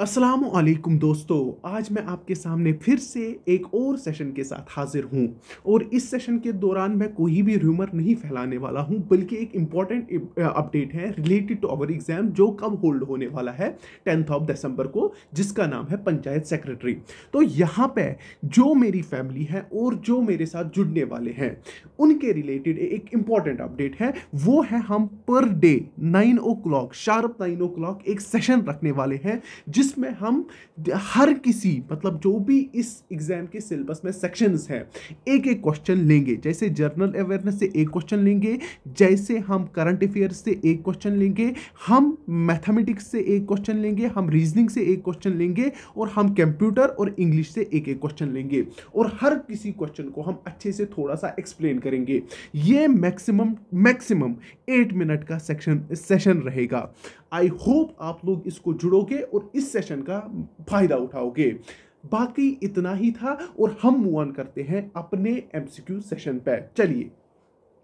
असलम दोस्तों आज मैं आपके सामने फिर से एक और सेशन के साथ हाजिर हूँ और इस सेशन के दौरान मैं कोई भी र्यूमर नहीं फैलाने वाला हूँ बल्कि एक इम्पॉर्टेंट अपडेट है रिलेटेड टू आवर एग्ज़ाम जो कब होल्ड होने वाला है टेंथ ऑफ दिसंबर को जिसका नाम है पंचायत सेक्रेटरी तो यहाँ पे जो मेरी फैमिली है और जो मेरे साथ जुड़ने वाले हैं उनके रिलेटेड एक इम्पॉर्टेंट अपडेट है वो है हम per day nine o'clock sharp nine o'clock एक सेशन रखने वाले हैं जिस जिसमें हम हर किसी मतलब जो भी इस एग्ज़ाम के सिलेबस में सेक्शंस हैं एक एक क्वेश्चन लेंगे जैसे जर्नल अवेयरनेस से एक क्वेश्चन लेंगे जैसे हम करंट अफेयर से एक क्वेश्चन लेंगे हम मैथमेटिक्स से एक क्वेश्चन लेंगे हम रीजनिंग से एक क्वेश्चन लेंगे और हम कंप्यूटर और इंग्लिश से एक एक क्वेश्चन लेंगे और हर किसी क्वेश्चन को हम अच्छे से थोड़ा सा एक्सप्लेन करेंगे ये मैक्सिमम मैक्सिमम एट मिनट का सेक्शन सेशन रहेगा आई होप आप लोग इसको जुड़ोगे और इस सेशन का फ़ायदा उठाओगे बाकी इतना ही था और हम मूव ऑन करते हैं अपने एमसीक्यू सेशन पर चलिए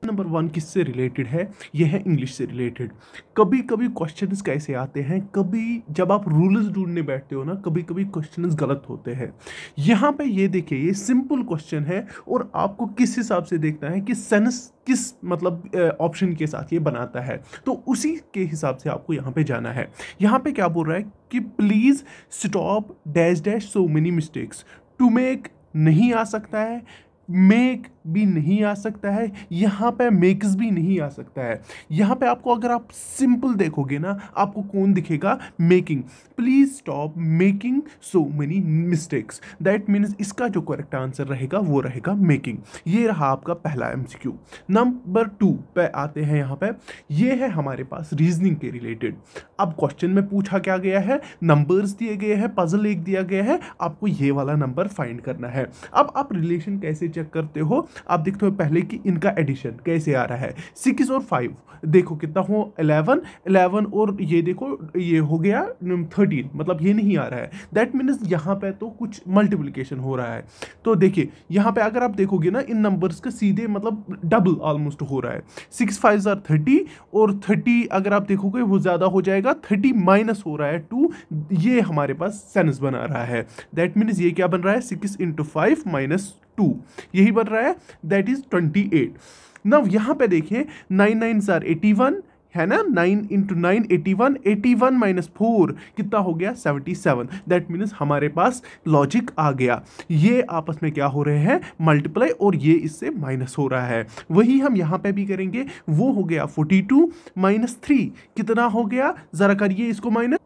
नंबर वन किससे रिलेटेड है यह है इंग्लिश से रिलेटेड कभी कभी क्वेश्चंस कैसे आते हैं कभी जब आप रूल्स ढूंढने बैठते हो ना कभी कभी क्वेश्चंस गलत होते हैं यहाँ पे ये देखिए ये सिंपल क्वेश्चन है और आपको किस हिसाब से देखना है कि सेंस किस मतलब ऑप्शन के साथ ये बनाता है तो उसी के हिसाब से आपको यहाँ पे जाना है यहाँ पे क्या बोल रहा है कि please stop dash dash so many mistakes to make नहीं आ सकता है मेक भी नहीं आ सकता है यहाँ पे मेक्स भी नहीं आ सकता है यहाँ पे आपको अगर आप सिंपल देखोगे ना आपको कौन दिखेगा making please stop making so many mistakes that means इसका जो करेक्ट आंसर रहेगा वो रहेगा मेकिंग ये रहा आपका पहला एम नंबर टू पे आते हैं यहाँ पे ये है हमारे पास रीजनिंग के रिलेटेड अब क्वेश्चन में पूछा क्या गया है नंबर्स दिए गए हैं पजल एक दिया गया है आपको ये वाला नंबर फाइंड करना है अब आप रिलेशन कैसे चेक करते हो आप देखते हो पहले कि इनका एडिशन कैसे आ रहा है सिक्स और फाइव देखो कितना हो एलेवन एलेवन और ये देखो ये हो गया थर्टीन मतलब ये नहीं आ रहा है दैट मीन्स यहाँ पे तो कुछ मल्टीप्लिकेशन हो रहा है तो देखिए यहाँ पे अगर आप देखोगे ना इन नंबर्स का सीधे मतलब डबल ऑलमोस्ट हो रहा है सिक्स फाइव आर थर्टी और थर्टी अगर आप देखोगे वो ज़्यादा हो जाएगा थर्टी माइनस हो रहा है टू ये हमारे पास सेंस बना रहा है दैट मीन्स ये क्या बन रहा है six into five minus two यही बन रहा है दैट इज ट्वेंटी एट नव यहाँ पे देखिए nine nine sir eighty one है ना nine into nine eighty one eighty one minus four कितना हो गया सेवेंटी सेवन दैट मीन्स हमारे पास लॉजिक आ गया ये आपस में क्या हो रहे हैं मल्टीप्लाई और ये इससे माइनस हो रहा है वही हम यहाँ पे भी करेंगे वो हो गया फोर्टी टू माइनस थ्री कितना हो गया ज़रा करिए इसको माइनस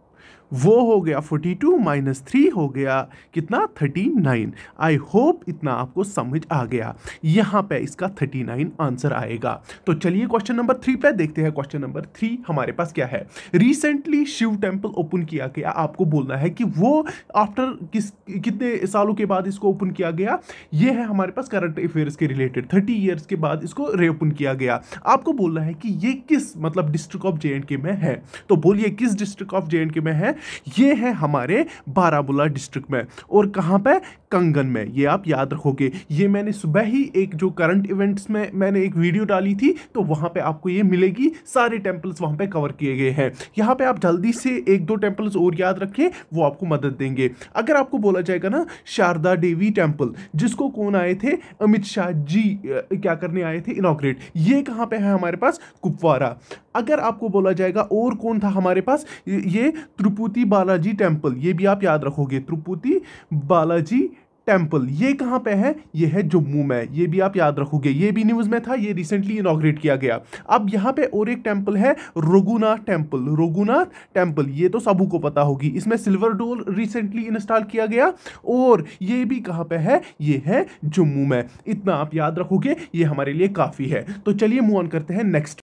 वो हो गया 42 माइनस थ्री हो गया कितना 39 आई होप इतना आपको समझ आ गया यहाँ पे इसका 39 आंसर आएगा तो चलिए क्वेश्चन नंबर थ्री पे देखते हैं क्वेश्चन नंबर थ्री हमारे पास क्या है रिसेंटली शिव टेम्पल ओपन किया गया आपको बोलना है कि वो आफ्टर किस कितने सालों के बाद इसको ओपन किया गया ये है हमारे पास करंट अफेयर्स के रिलेटेड थर्टी ईयर्स के बाद इसको रीओपन किया गया आपको बोलना है कि ये किस मतलब डिस्ट्रिक्ट ऑफ जे में है तो बोलिए किस डिस्ट्रिक्ट ऑफ जे में है ये है हमारे बारामूला डिस्ट्रिक्ट में और कहाँ पे कंगन में ये आप याद रखोगे ये मैंने सुबह ही एक जो करंट इवेंट्स में मैंने एक वीडियो डाली थी तो वहाँ पे आपको ये मिलेगी सारे टेम्पल्स वहाँ पे कवर किए गए हैं यहाँ पे आप जल्दी से एक दो टेम्पल्स और याद रखें वो आपको मदद देंगे अगर आपको बोला जाएगा ना शारदा देवी टेम्पल जिसको कौन आए थे अमित शाह जी क्या करने आए थे इनाग्रेट ये कहाँ पे है हमारे पास कुपवारा अगर आपको बोला जाएगा और कौन था हमारे पास ये त्रिपुति बालाजी टेम्पल ये भी आप याद रखोगे त्रिपुति बालाजी टेम्पल ये कहाँ पे है ये है जम्मू में ये भी आप याद रखोगे ये भी न्यूज़ में था ये रिसेंटली इनाग्रेट किया गया अब यहाँ पे और एक टेम्पल है रघुनाथ टेम्पल रघुनाथ टेम्पल ये तो सबू को पता होगी इसमें सिल्वर डोल रिसेंटली इंस्टॉल किया गया और ये भी कहाँ पे है ये है जम्मू में इतना आप याद रखोगे ये हमारे लिए काफ़ी है तो चलिए मूव ऑन करते हैं नेक्स्ट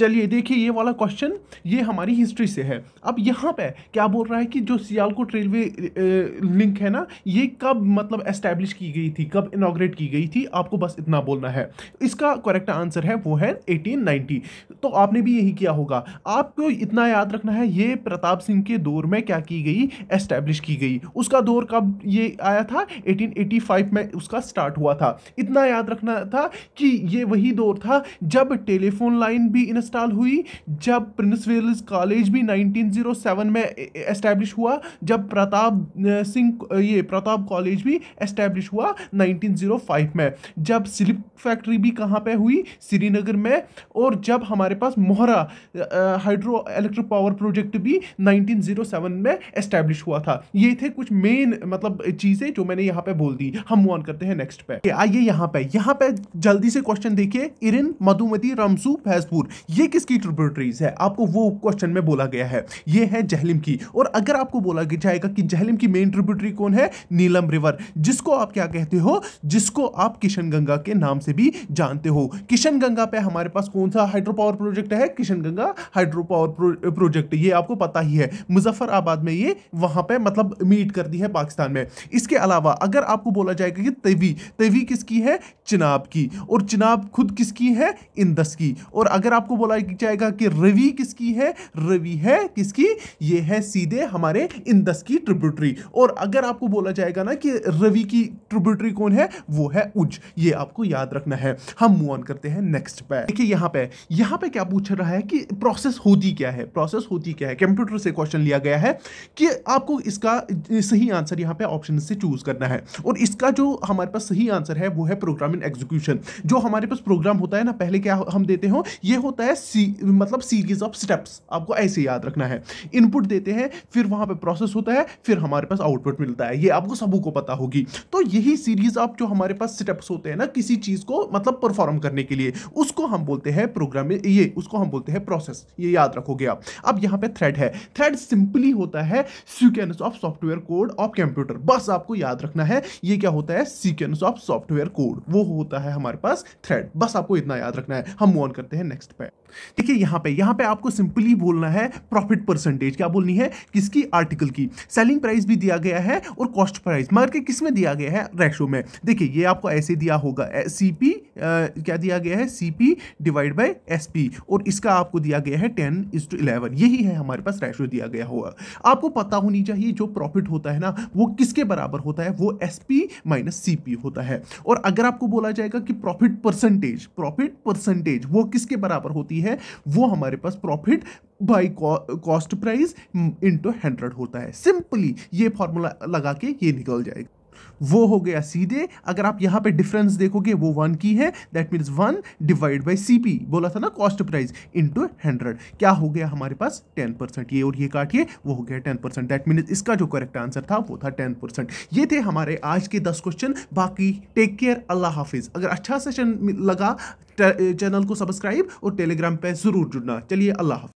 चलिए देखिए ये वाला क्वेश्चन ये हमारी हिस्ट्री से है अब यहाँ पे क्या बोल रहा है कि जो सियालकोट रेलवे लिंक है ना ये कब मतलब एस्टैब्लिश की गई थी कब इनाग्रेट की गई थी आपको बस इतना बोलना है इसका करेक्ट आंसर है वो है 1890 तो आपने भी यही किया होगा आपको इतना याद रखना है ये प्रताप सिंह के दौर में क्या की गई एस्टैब्लिश की गई उसका दौर कब ये आया था एटीन में उसका स्टार्ट हुआ था इतना याद रखना था कि ये वही दौर था जब टेलीफोन लाइन भी इन इंस्टॉल हुई जब प्रिंस वेल्स कॉलेज भी 1907 में एस्टैब्लिश हुआ जब प्रताप सिंह ये प्रताप कॉलेज भी एस्टैब्लिश हुआ 1905 में जब स्लिप फैक्ट्री भी कहाँ पे हुई श्रीनगर में और जब हमारे पास Mohra hydroelectric power project भी 1907 में एस्टैब्लिश हुआ था ये थे कुछ मेन मतलब चीज़ें जो मैंने यहाँ पे बोल दी हम मूव ऑन करते हैं नेक्स्ट पे आइए यहाँ पे यहाँ पे जल्दी से क्वेश्चन देखिए इरिन मधुमती रमसू फैजपुर ये किसकी ट्रिब्यूटरीज है आपको वो क्वेश्चन में बोला गया है ये है जहलिम की और अगर आपको बोला जाएगा कि जहलिम की मेन ट्रिब्यूटरी कौन है नीलम रिवर जिसको आप क्या कहते हो जिसको आप किशन गंगा के नाम से भी जानते हो किशन गंगा पे हमारे पास कौन सा हाइड्रो पावर प्रोजेक्ट है Kishan Ganga hydro power project ये आपको पता ही है मुजफ्फराबाद में ये वहां पे मतलब मीट दी है पाकिस्तान में इसके अलावा अगर आपको बोला जाएगा कि तेवी तेवी किसकी है चिनाब की और चिनाब खुद किसकी है इंदस की और अगर आपको बोला जाएगा कि रवि किसकी है रवि है किसकी ये है सीधे हमारे इंदस की ट्रिब्यूटरी और अगर आपको बोला जाएगा ना कि रवि की ट्रिब्यूटरी कौन है वो है उज ये आपको याद रखना है हम मूव ऑन करते हैं नेक्स्ट पे देखिए यहाँ पे यहाँ पे क्या पूछ रहा है कि प्रोसेस होती क्या है प्रोसेस होती क्या है कंप्यूटर से क्वेश्चन लिया गया है कि आपको इसका सही आंसर यहाँ पे ऑप्शन से चूज करना है और इसका जो हमारे पास सही आंसर है वो है प्रोग्राम इन एग्जीक्यूशन जो हमारे पास प्रोग्राम होता है ना पहले क्या हम देते हो ये होता है है सी मतलब सीरीज ऑफ स्टेप्स आपको ऐसे याद रखना है इनपुट देते हैं फिर वहां पर प्रोसेस होता है फिर हमारे पास आउटपुट मिलता है ये आपको सबू को पता होगी तो यही सीरीज ऑफ जो हमारे पास स्टेप्स होते हैं ना किसी चीज़ को मतलब परफॉर्म करने के लिए उसको हम बोलते हैं प्रोग्राम ये उसको हम बोलते हैं प्रोसेस ये याद रखोगे आप अब यहाँ पे थ्रेड है थ्रेड सिंपली होता है sequence of software code of computer बस आपको याद रखना है ये क्या होता है सीक्वेंस ऑफ सॉफ्टवेयर कोड वो होता है हमारे पास थ्रेड बस आपको इतना याद रखना है हम ऑन करते हैं नेक्स्ट पे देखिए यहां पे यहां पे आपको सिंपली बोलना है प्रॉफिट परसेंटेज क्या बोलनी है किसकी आर्टिकल की सेलिंग प्राइस भी दिया गया है और कॉस्ट प्राइस मगर किस में दिया गया है रेशो में देखिए ये आपको ऐसे दिया होगा सीपी क्या दिया गया है सीपी डिवाइड बाय एसपी और इसका आपको दिया गया है टेन इज टू इलेवन यही है हमारे पास रेशो दिया गया होगा आपको पता होनी चाहिए जो प्रॉफिट होता है ना वो किसके बराबर होता है वो एस माइनस सी होता है और अगर आपको बोला जाएगा कि प्रॉफिट परसेंटेज प्रॉफिट परसेंटेज वो किसके बराबर होती है होती है वो हमारे पास profit by cost price into hundred होता है सिंपली ये फॉर्मूला लगा के ये निकल जाएगा वो हो गया सीधे अगर आप यहां पे डिफरेंस देखोगे वो वन की है that means one divide by C P बोला था ना कॉस्ट प्राइस इंटू हंड्रेड क्या हो गया हमारे पास टेन परसेंट ये और ये काटिए वो हो गया टेन परसेंट दैट मीन इसका जो करेक्ट आंसर था वो था टेन परसेंट ये थे हमारे आज के दस क्वेश्चन बाकी टेक केयर अल्लाह हाफिज़ अगर अच्छा सेशन लगा चैनल को सब्सक्राइब और टेलीग्राम पर ज़रूर जुड़ना चलिए अल्लाह हाफिज़